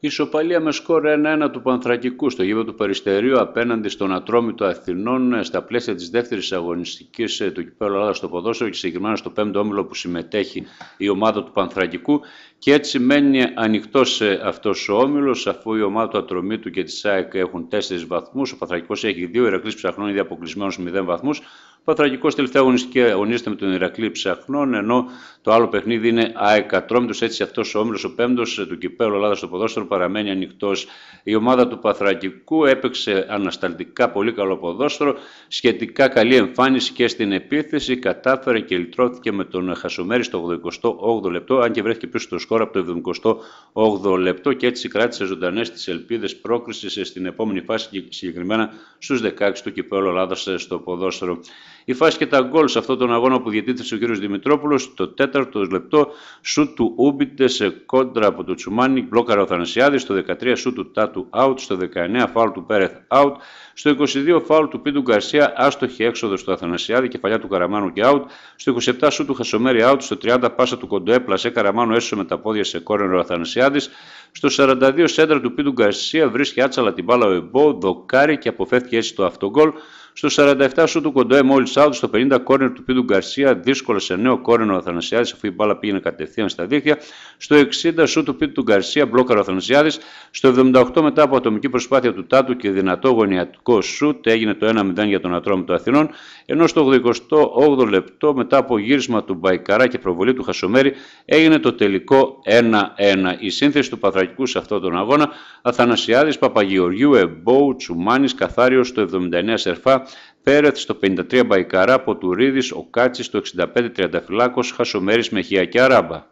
Ισοπαλία με σκορ 1-1 του Πανθρακικού στο γήπεδο του Περιστερίου απέναντι στον Ατρόμητο Αθηνών ε, στα πλαίσια της δεύτερης αγωνιστικής ε, του κυπέλου Ελλάδας στο ποδόσφαιρο και συγκεκριμένα στο πέμπτο όμιλο, αφού η ομάδα του Ατρομήτου και της ΣΑΕΚ έχουν 4 βαθμούς, ο Πανθρακικός έχει 2, η Ερακλή ψαχνών ήδη αποκλεισμένος 0 βαθμού. Ο Παθρακικός τελευταία αγωνιστική αγωνίζεται με τον Ηρακλή Ψαχνών, ενώ το άλλο παιχνίδι είναι αεκατρόμητο έτσι αυτός ο όμιλος, ο πέμπτος ε, του κυπέλου Ελλάδας στο ποδόσφαιρο παραμένει ανοιχτός. Η ομάδα του Παθρακικού έπαιξε ανασταλτικά πολύ καλό ποδόσφαιρο, σχετικά καλή εμφάνιση και στην επίθεση, κατάφερε και λυτρώθηκε με τον Χασομέρη στο 88 λεπτό, αν και βρέθηκε πίσω στο σκόρ από το 78 λεπτό και έτσι κράτησε ζωντανές τις ελπίδες πρόκρισης ε, στην επόμενη φάση, συγκεκριμένα στους 16 του κυπέλου Ελλάδας ε, στο ποδόσφαιρο. Η φάση και τα γκολ σε αυτόν τον αγώνα που διατίθεσε ο κ. Δημητρόπουλος το τέταρτο λεπτό σου του Ούμπιτε σε κόντρα από το Τσουμάνι, μπλόκαρα ο Θανασιάδης, στο 13 σου του Τάτου Αουτ. στο 19 φάουλ του Πέρεθ Αουτ. στο 22 φάουλ του Πίντου Γκαρσία, άστοχη έξοδο του Αθανασιάδη, κεφαλιά του Καραμάνου και Αουτ. στο 27 σου του Χασομέρι out, στο 30 πάσα του Κοντοέπλα σε Καραμάνου έσω με τα πόδια σε κόρνερο ο Αθανασιάδης, στο 42 σέντρα του Πίντου Γκαρσία βρίσκει άτσαλα την μπάλα ο Εμπό, δοκάρι και αποφεύγει έτσι το αυτογκολ. Στο 47 σου του Κοντοέ μόλι Άουτ... στο 50 κόρνερ του Πίδου Γκαρσία, δύσκολο σε νέο κόρνερ ο Αθανασιάδης, αφού η μπάλα πήγαινε κατευθείαν στα δίχτυα. Στο 60 σου του Πίδου Γκαρσία, μπλόκαρο Αθανασιάδης... Στο 78 μετά από ατομική προσπάθεια του Τάτου και δυνατό γωνιατικό σουτ, έγινε το 1-0 για τον του Αθηνών. Ενώ στο 88 λεπτό μετά από γύρισμα του Μπαϊκαρά και προβολή του Χασομέρη, έγινε το τελικό 1-1. Η σύνθεση του Παθρακικού σε αυτόν τον αγώνα, Αθανασιάδης Παπαγεωργίου, Εμπόου, Τσουμάνης, Καθάριος στο 79 Σερφά, Πέρεθ στο 53 Μπαϊκαρά, Ποτουρίδης, ο Κάτσης στο 65 Τριανταφυλάκος, Χασομέρης με χιακιά ράμπα.